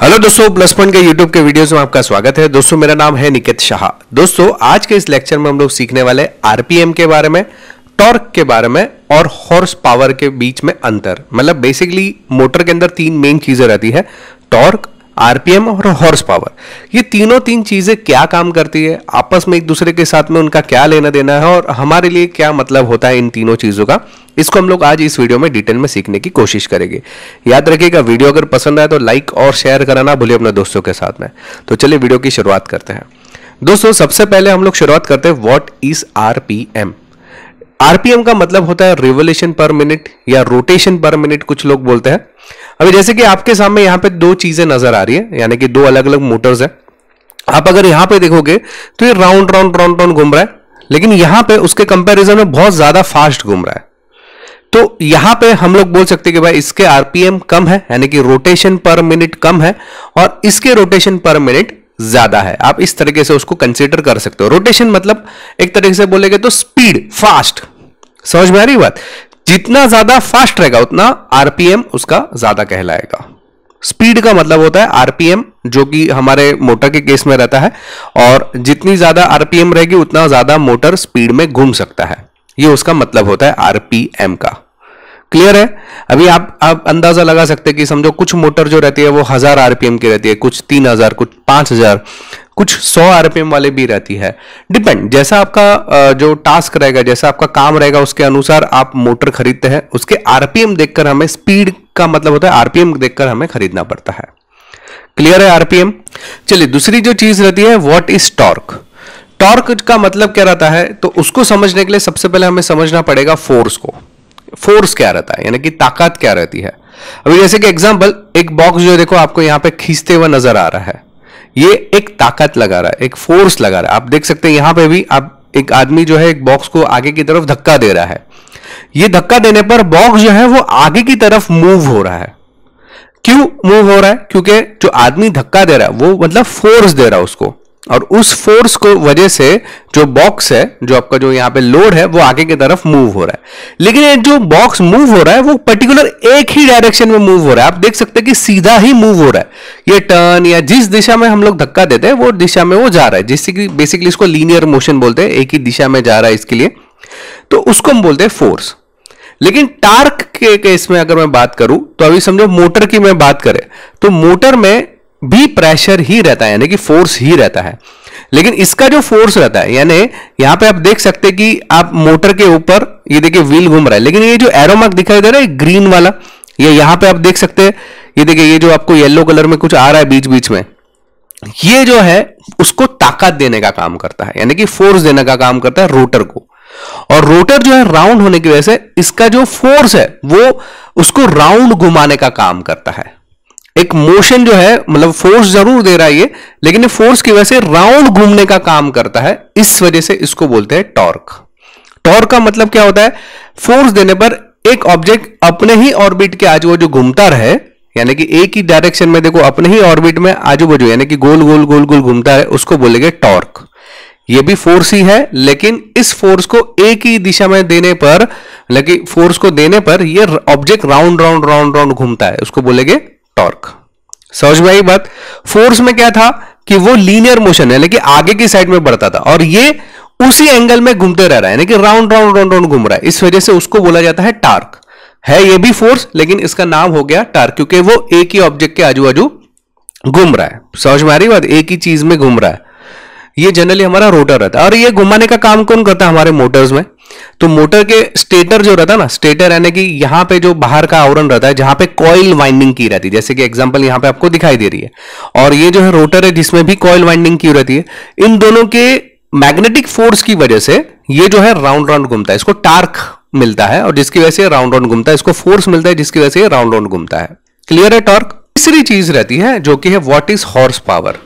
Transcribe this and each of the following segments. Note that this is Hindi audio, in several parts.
हेलो दोस्तों प्लस पॉइंट के यूट्यूब के वीडियोस में आपका स्वागत है दोस्तों मेरा नाम है निकेत शाह दोस्तों आज के इस लेक्चर में हम लोग सीखने वाले आरपीएम के बारे में टॉर्क के बारे में और हॉर्स पावर के बीच में अंतर मतलब बेसिकली मोटर के अंदर तीन मेन चीजें रहती है टॉर्क आरपीएम और हॉर्स पावर ये तीनों तीन चीज़ें क्या काम करती है आपस में एक दूसरे के साथ में उनका क्या लेना देना है और हमारे लिए क्या मतलब होता है इन तीनों चीज़ों का इसको हम लोग आज इस वीडियो में डिटेल में सीखने की कोशिश करेंगे याद रखिएगा वीडियो अगर पसंद आए तो लाइक और शेयर कराना भूलिए अपने दोस्तों के साथ में तो चलिए वीडियो की शुरुआत करते हैं दोस्तों सबसे पहले हम लोग शुरुआत करते हैं what is R P M RPM का मतलब होता है रिवोल्यूशन पर मिनट या रोटेशन पर मिनट कुछ लोग बोलते हैं अभी जैसे कि आपके सामने यहां पे दो चीजें नजर आ रही है यानी कि दो अलग अलग मोटर्स है आप अगर यहां पे देखोगे तो ये राउंड राउंड राउंड राउंड घूम रहा है लेकिन यहां पे उसके कंपैरिजन में बहुत ज्यादा फास्ट घूम रहा है तो यहां पे हम लोग बोल सकते हैं कि भाई इसके आरपीएम कम है यानी कि रोटेशन पर मिनट कम है और इसके रोटेशन पर मिनट ज्यादा है आप इस तरीके से उसको कंसिडर कर सकते हो रोटेशन मतलब एक तरीके से बोलेगे तो स्पीड फास्ट समझ में आ रही बात जितना ज्यादा फास्ट रहेगा उतना आरपीएम उसका ज्यादा कहलाएगा स्पीड का मतलब होता है आरपीएम जो कि हमारे मोटर के केस में रहता है और जितनी ज्यादा आरपीएम रहेगी उतना ज्यादा मोटर स्पीड में घूम सकता है ये उसका मतलब होता है आरपीएम का क्लियर है अभी आप आप अंदाजा लगा सकते हैं कि समझो कुछ मोटर जो रहती है वो हजार आरपीएम की रहती है कुछ तीन हजार कुछ पांच हजार कुछ 100 आरपीएम वाले भी रहती है डिपेंड जैसा आपका जो टास्क रहेगा जैसा आपका काम रहेगा उसके अनुसार आप मोटर खरीदते हैं उसके आरपीएम देखकर हमें स्पीड का मतलब होता है आरपीएम देखकर हमें खरीदना पड़ता है क्लियर है आरपीएम चलिए दूसरी जो चीज रहती है वॉट इज टॉर्क टॉर्क का मतलब क्या रहता है तो उसको समझने के लिए सबसे पहले हमें समझना पड़ेगा फोर्स को फोर्स क्या रहता है यानी कि ताकत क्या रहती है अभी जैसे कि एग्जाम्पल एक बॉक्स जो देखो आपको यहां पे खींचते हुआ नजर आ रहा है ये एक ताकत लगा रहा है एक फोर्स लगा रहा है आप देख सकते हैं यहां पे भी आप एक आदमी जो है एक बॉक्स को आगे की तरफ धक्का दे रहा है ये धक्का देने पर बॉक्स जो है वो आगे की तरफ मूव हो रहा है क्यों मूव हो रहा है क्योंकि जो आदमी धक्का दे रहा है वो मतलब फोर्स दे रहा है उसको और उस फोर्स को वजह से जो बॉक्स है जो आपका जो यहां पे लोड है वो आगे की तरफ मूव हो रहा है लेकिन ये जो बॉक्स मूव हो रहा है वो पर्टिकुलर एक ही डायरेक्शन में मूव हो रहा है आप देख सकते हैं कि सीधा ही मूव हो रहा है ये टर्न या जिस दिशा में हम लोग धक्का देते हैं वो दिशा में वो जा रहा है जिससे कि बेसिकली इसको लीनियर मोशन बोलते हैं एक ही दिशा में जा रहा है इसके लिए तो उसको हम बोलते हैं फोर्स लेकिन टार्क के केस में अगर मैं बात करूं तो अभी समझो मोटर की मैं बात करें तो मोटर में भी प्रेशर ही रहता है यानी कि फोर्स ही रहता है लेकिन इसका जो फोर्स रहता है यानी यहां पे आप देख सकते हैं कि आप मोटर के ऊपर ये देखिए व्हील घूम रहा है लेकिन ये जो एरोमार्क दिखाई दे रहा है ग्रीन वाला ये यहां पे आप देख सकते हैं ये देखिए ये जो आपको येलो कलर में कुछ आ रहा है बीच बीच में ये जो है उसको ताकत देने का काम करता है यानी कि फोर्स देने का काम करता है रोटर को और रोटर जो है राउंड होने की वजह से इसका जो फोर्स है वो उसको राउंड घुमाने का काम करता है एक मोशन जो है मतलब फोर्स जरूर दे रहा है ये लेकिन ये फोर्स की वजह से राउंड घूमने का काम करता है इस वजह से इसको बोलते हैं टॉर्क टॉर्क का मतलब क्या होता है फोर्स देने पर एक ऑब्जेक्ट अपने ही ऑर्बिट के आजू बाजू घूमता रहे यानी कि एक ही डायरेक्शन में देखो अपने ही ऑर्बिट में आजू बाजू यानी कि गोल गोल गोल गोल घूमता है उसको बोलेंगे टॉर्क ये भी फोर्स ही है लेकिन इस फोर्स को एक ही दिशा में देने पर लेकिन फोर्स को देने पर ये object round round round round घूमता है उसको बोलेंगे टॉर्क समझ में आई बात फोर्स में क्या था कि वो लीनियर मोशन है लेकिन आगे की साइड में बढ़ता था और ये उसी एंगल में घूमते रह रहा है यानी कि राउंड राउंड राउंड राउंड घूम रहा है इस वजह से उसको बोला जाता है टार्क है ये भी फोर्स लेकिन इसका नाम हो गया टार्क क्योंकि वो एक ही ऑब्जेक्ट के आजू बाजू घूम रहा है समझ में आ रही बात एक ही चीज में घूम रहा है ये जनरली हमारा रोटर रहता है और ये घुमाने का काम कौन करता है हमारे मोटर्स में तो मोटर के स्टेटर जो रहता है ना स्टेटर यानी कि यहां पे जो बाहर का आवरण रहता है जहां पे कॉइल वाइंडिंग की रहती है जैसे कि एग्जाम्पल यहां पे आपको दिखाई दे रही है और ये जो है रोटर है जिसमें भी कॉइल वाइंडिंग की रहती है इन दोनों के मैग्नेटिक फोर्स की वजह से ये जो है राउंड राउंड घूमता है इसको टार्क मिलता है और जिसकी वजह से राउंड राउंड घूमता है इसको फोर्स मिलता है जिसकी वजह से राउंड राउंड घूमता है क्लियर है टॉर्क तीसरी चीज रहती है जो कि है व्हाट इज हॉर्स पावर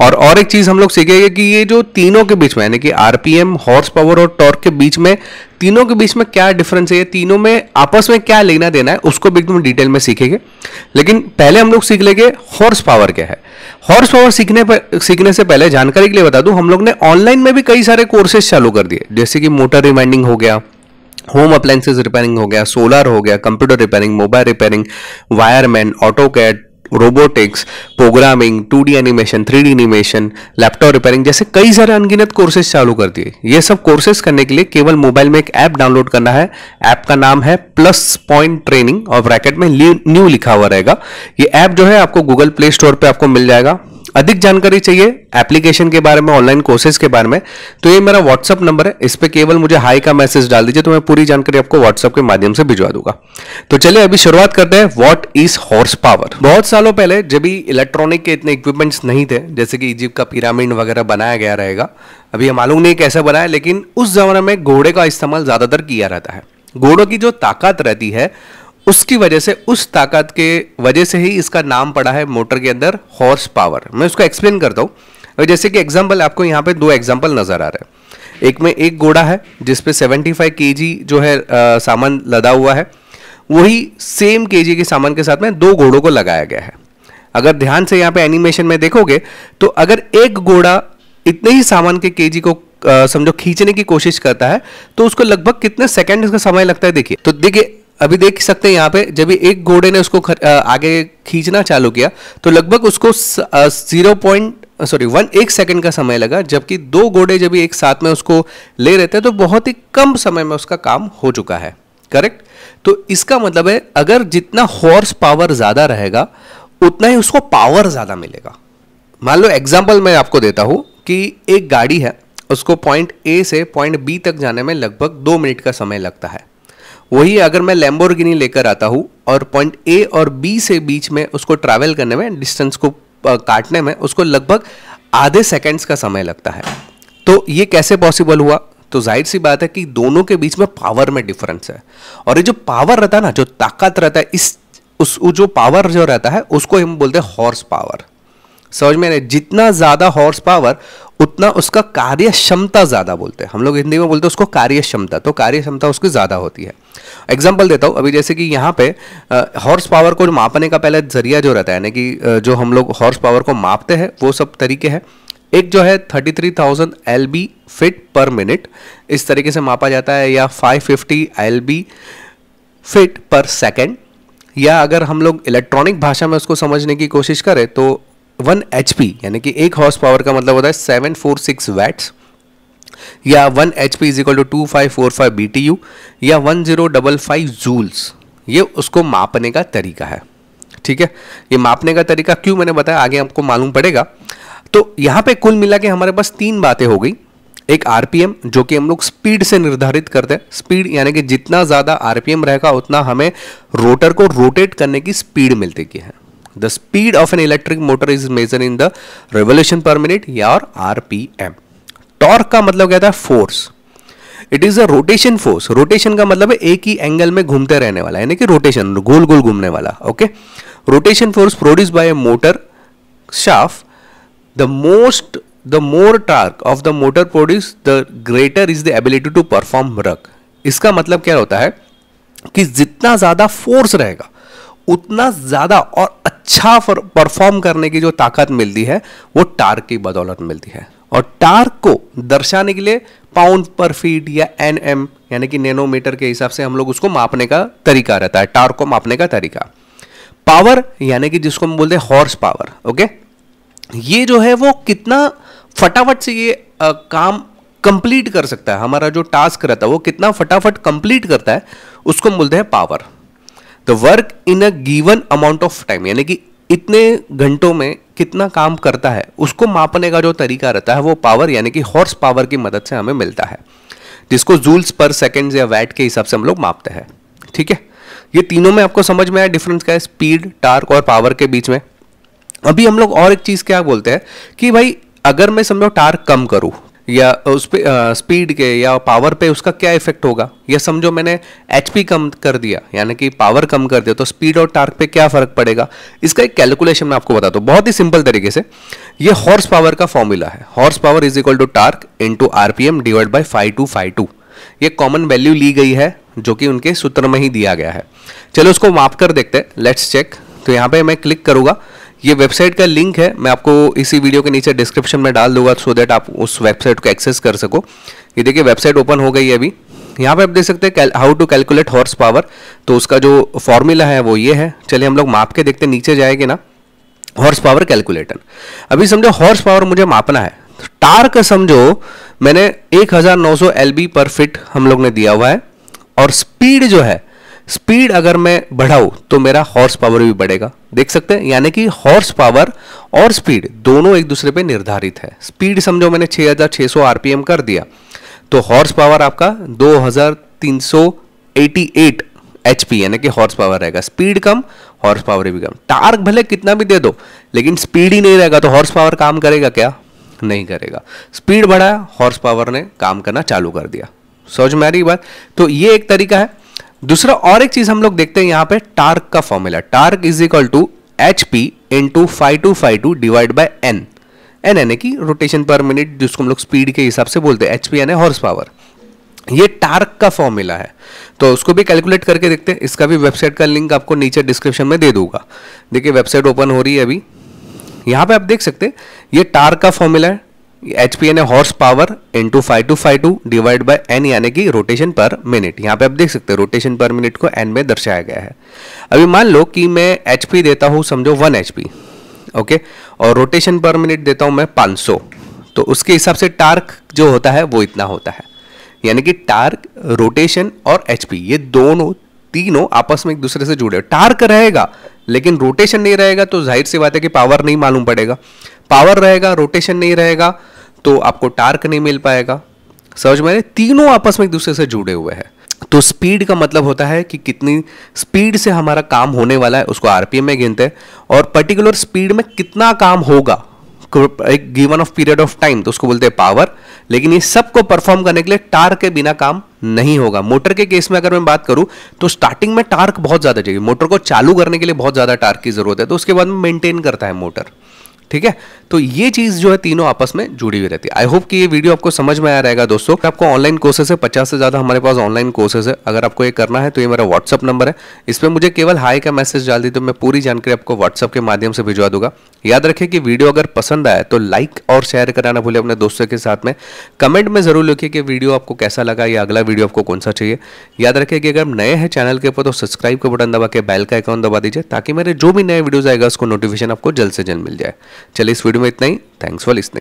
और और एक चीज़ हम लोग सीखेंगे कि ये जो तीनों के बीच में यानी कि आरपीएम हॉर्स पावर और टॉर्क के बीच में तीनों के बीच में क्या डिफरेंस है तीनों में आपस में क्या लेना देना है उसको भी एकदम डिटेल में सीखेंगे लेकिन पहले हम लोग सीख लेंगे हॉर्स पावर क्या है हॉर्स पावर सीखने पर सीखने से पहले जानकारी के लिए बता दूं हम लोग ने ऑनलाइन में भी कई सारे कोर्सेज चालू कर दिए जैसे कि मोटर रिमाइंडिंग हो गया होम अप्लायंसेज रिपेयरिंग हो गया सोलर हो गया computer repairing mobile repairing wireman AutoCAD robotics programming two D animation three D animation laptop repairing जैसे कई सारे अनगिनत कोर्सेज चालू कर दिए ये सब कोर्सेज करने के लिए केवल मोबाइल में एक ऐप डाउनलोड करना है ऐप का नाम है प्लस पॉइंट ट्रेनिंग और ब्रैकेट में न्यू लिखा हुआ रहेगा ये ऐप जो है आपको गूगल प्ले स्टोर पर आपको मिल जाएगा अधिक जानकारी चाहिए एप्लीकेशन के बारे में ऑनलाइन कोर्सेज के बारे में तो ये मेरा व्हाट्सअप नंबर है इस पर केवल मुझे हाई का मैसेज डाल दीजिए तो मैं पूरी जानकारी आपको व्हाट्सअप के माध्यम से भिजवा दूंगा तो चलिए अभी शुरुआत करते हैं व्हाट इज हॉर्स पावर बहुत सालों पहले जब भी इलेक्ट्रॉनिक के इतने इक्विपमेंट्स नहीं थे जैसे कि इजिप्ट का पिरामिड वगैरह बनाया गया रहेगा अभी मालूम नहीं कैसे बनाया लेकिन उस जमाने में घोड़े का इस्तेमाल ज़्यादातर किया रहता है घोड़ों की जो ताकत रहती है उसकी वजह से उस ताकत के वजह से ही इसका नाम पड़ा है मोटर के अंदर हॉर्स पावर मैं उसको एक्सप्लेन करता हूँ जैसे कि एग्जाम्पल आपको यहाँ पे दो एग्जाम्पल नज़र आ रहे हैं एक में एक घोड़ा है जिसपे 75 के जो है आ, सामान लदा हुआ है वही सेम केजी के सामान के साथ में दो घोड़ों को लगाया गया है अगर ध्यान से यहाँ पे एनिमेशन में देखोगे तो अगर एक घोड़ा इतने ही सामान के के को समझो खींचने की कोशिश करता है तो उसको लगभग कितने सेकंड का समय लगता है देखिए तो देखिए अभी देख सकते हैं यहाँ पे जब एक घोड़े ने उसको खर, आगे खींचना चालू किया तो लगभग उसको जीरो पॉइंट सॉरी वन एक सेकंड का समय लगा जबकि दो घोड़े जब एक साथ में उसको ले रहे थे तो बहुत ही कम समय में उसका काम हो चुका है करेक्ट तो इसका मतलब है अगर जितना हॉर्स पावर ज़्यादा रहेगा उतना ही उसको पावर ज़्यादा मिलेगा मान लो एग्जाम्पल मैं आपको देता हूँ कि एक गाड़ी है उसको पॉइंट ए से पॉइंट बी तक जाने में लगभग दो मिनट का समय लगता है वही अगर मैं लैम्बोर्गिनी लेकर आता हूँ और पॉइंट ए और बी से बीच में उसको ट्रैवल करने में डिस्टेंस को काटने में उसको लगभग आधे सेकेंड्स का समय लगता है तो ये कैसे पॉसिबल हुआ तो जाहिर सी बात है कि दोनों के बीच में पावर में डिफरेंस है और ये जो पावर रहता है ना जो ताकत रहता है इस उस जो पावर जो रहता है उसको हम बोलते हैं हॉर्स पावर समझ में जितना ज़्यादा हॉर्स पावर उतना उसका कार्य क्षमता ज़्यादा बोलते हैं हम लोग हिंदी में बोलते हैं उसको कार्य क्षमता तो कार्य क्षमता उसकी ज़्यादा होती है एग्जाम्पल देता हूँ अभी जैसे कि यहाँ पे हॉर्स पावर को मापने का पहले जरिया जो रहता है यानी कि जो हम लोग हॉर्स पावर को मापते हैं वो सब तरीके हैं एक जो है 33,000 बी फिट पर मिनट इस तरीके से मापा जाता है या 550 बी फिट पर सेकेंड या अगर हम लोग इलेक्ट्रॉनिक भाषा में उसको समझने की कोशिश करें तो वन एच यानी कि एक हॉर्स पावर का मतलब होता है सेवन फोर सिक्स वैट्स या one H P is equal to two five four five B T U या one zero double five joules ये उसको मापने का तरीका है ठीक है ये मापने का तरीका क्यों मैंने बताया आगे आपको मालूम पड़ेगा तो यहाँ पे कुल मिला के हमारे पास तीन बातें हो गई एक एम जो कि हम लोग स्पीड से निर्धारित करते हैं स्पीड यानी कि जितना ज़्यादा एम रहेगा उतना हमें रोटर को रोटेट करने की स्पीड मिलती है The speed of an electric motor is measured in the revolution per R P M torque का मतलब क्या था force it is a rotation force rotation का मतलब है एक ही एंगल में घूमते रहने वाला यानी कि रोटेशन गोल गोल घूमने वाला okay rotation force produce by a motor shaft the most the more torque of the motor produce the greater is the ability to perform work इसका मतलब क्या होता है कि जितना ज़्यादा फोर्स रहेगा उतना ज़्यादा और अच्छा परफॉर्म करने की जो ताकत मिलती है वो टार्क की बदौलत मिलती है और टार्क को दर्शाने के लिए पाउंड पर फीट या एन एम यानी कि नैनोमीटर के हिसाब से हम लोग उसको मापने का तरीका रहता है टार्क को मापने का तरीका पावर यानी कि जिसको हम बोलते हैं हॉर्स पावर ओके ये जो है वो कितना फटाफट से ये आ, काम कंप्लीट कर सकता है हमारा जो टास्क रहता है वो कितना फटाफट कंप्लीट करता है उसको हम बोलते हैं power the work in a given amount of time यानी कि इतने घंटों में कितना काम करता है उसको मापने का जो तरीका रहता है वो पावर यानी कि हॉर्स पावर की मदद से हमें मिलता है जिसको जूल्स पर सेकेंड या वैट के हिसाब से हम लोग मापते हैं ठीक है ये तीनों में आपको समझ में आया डिफरेंस क्या है स्पीड टार्क और पावर के बीच में अभी हम लोग और एक चीज़ क्या बोलते हैं कि भाई अगर मैं समझो टार्क कम करूँ या उस पर स्पीड के या पावर पे उसका क्या इफेक्ट होगा या समझो मैंने एच कम कर दिया यानी कि पावर कम कर दिया तो स्पीड और टार्क पे क्या फ़र्क पड़ेगा इसका एक कैलकुलेशन मैं आपको बता हूँ बहुत ही सिंपल तरीके से ये हॉर्स पावर का फॉर्मूला है horsepower is equal to torque to R P M divide by five two five two ये कॉमन वैल्यू ली गई है जो कि उनके सूत्र में ही दिया गया है चलो उसको माप कर देखते हैं लेट्स चेक तो यहाँ पे मैं क्लिक करूँगा ये वेबसाइट का लिंक है मैं आपको इसी वीडियो के नीचे डिस्क्रिप्शन में डाल दूंगा सो देट आप उस वेबसाइट को एक्सेस कर सको ये देखिए वेबसाइट ओपन हो गई है अभी यहाँ पे आप देख सकते हैं how to calculate horsepower तो उसका जो फॉर्मूला है वो ये है चलिए हम लोग माप के देखते नीचे जाएंगे ना हॉर्स पावर कैलकुलेटर अभी समझो हॉर्स पावर मुझे मापना है टार्क समझो मैंने 1900 हजार पर फिट हम लोग ने दिया हुआ है और स्पीड जो है स्पीड अगर मैं बढ़ाऊं तो मेरा हॉर्स पावर भी बढ़ेगा देख सकते हैं यानी कि हॉर्स पावर और स्पीड दोनों एक दूसरे पे निर्धारित है स्पीड समझो मैंने 6600 आरपीएम कर दिया तो हॉर्स पावर आपका 2388 एचपी यानी कि हॉर्स पावर रहेगा स्पीड कम हॉर्स पावर भी कम टार्क भले कितना भी दे दो लेकिन स्पीड ही नहीं रहेगा तो हॉर्स पावर काम करेगा क्या नहीं करेगा स्पीड बढ़ाया हॉर्स पावर ने काम करना चालू कर दिया समझ में आ रही बात तो ये एक तरीका है दूसरा और एक चीज हम लोग देखते हैं यहां पे टार्क का formula torque is equal to H P into five two five two divide by N N यानी कि रोटेशन पर मिनट जिसको हम लोग स्पीड के हिसाब से बोलते हैं एच पी यानी हॉर्स पावर ये टार्क का फॉर्मूला है तो उसको भी कैलकुलेट करके देखते हैं इसका भी वेबसाइट का लिंक आपको नीचे डिस्क्रिप्शन में दे दूंगा देखिए वेबसाइट ओपन हो रही है अभी यहां पे आप देख सकते हैं ये टार्क का फॉर्मूला है एच पी एन है horsepower into five two five two divide by N यानी कि रोटेशन पर मिनट यहाँ पे आप देख सकते हैं रोटेशन पर मिनट को एन में दर्शाया गया है अभी मान लो कि मैं एच पी देता हूँ समझो वन एच पी ओके और रोटेशन पर मिनट देता हूँ मैं पाँच सौ तो उसके हिसाब से टार्क जो होता है वो इतना होता है यानी कि टार्क रोटेशन और एच पी ये दोनों तीनों आपस में एक दूसरे से जुड़े टार्क रहेगा लेकिन रोटेशन नहीं रहेगा तो जाहिर सी बात है कि पावर नहीं मालूम पड़ेगा पावर रहेगा रोटेशन नहीं रहेगा तो आपको टार्क नहीं मिल पाएगा समझ में तीनों आपस में एक दूसरे से जुड़े हुए हैं तो स्पीड का मतलब होता है कि कितनी स्पीड से हमारा काम होने वाला है उसको आरपीएम में गिनते हैं और पर्टिकुलर स्पीड में कितना काम होगा एक given of period of time तो उसको बोलते हैं पावर लेकिन ये सबको परफॉर्म करने के लिए टार्क के बिना काम नहीं होगा मोटर के केस में अगर मैं बात करूं तो स्टार्टिंग में टार्क बहुत ज़्यादा चाहिए मोटर को चालू करने के लिए बहुत ज़्यादा टार्क की ज़रूरत है तो उसके बाद में मेंटेन करता है मोटर ठीक है तो ये चीज जो है तीनों आपस में जुड़ी हुई रहती है आई होप कि ये वीडियो आपको समझ में आया रहेगा दोस्तों आपको ऑनलाइन कोर्सेज है पचास से ज्यादा हमारे पास ऑनलाइन कोर्सेज है अगर आपको ये करना है तो ये मेरा व्हाट्सअप नंबर है इस पर मुझे केवल हाई का मैसेज डाल दी तो मैं पूरी जानकारी आपको व्हाट्सअप के माध्यम से भिजवा दूंगा याद रखें कि वीडियो अगर पसंद आए तो लाइक और शेयर कराना भूले अपने दोस्तों के साथ में कमेंट में जरूर लिखिए कि वीडियो आपको कैसा लगा या अगला वीडियो आपको कौन सा चाहिए याद रखें कि अगर नए हैं चैनल के ऊपर तो सब्सक्राइब का बटन दबा के बैल का अकाउंट दबा दीजिए ताकि मेरे जो भी नए वीडियोज आएगा उसको नोटिफिकेशन आपको जल्द से जल्द मिल जाए चलिए इस वीडियो में इतना ही थैंक्स फॉर लिसनिंग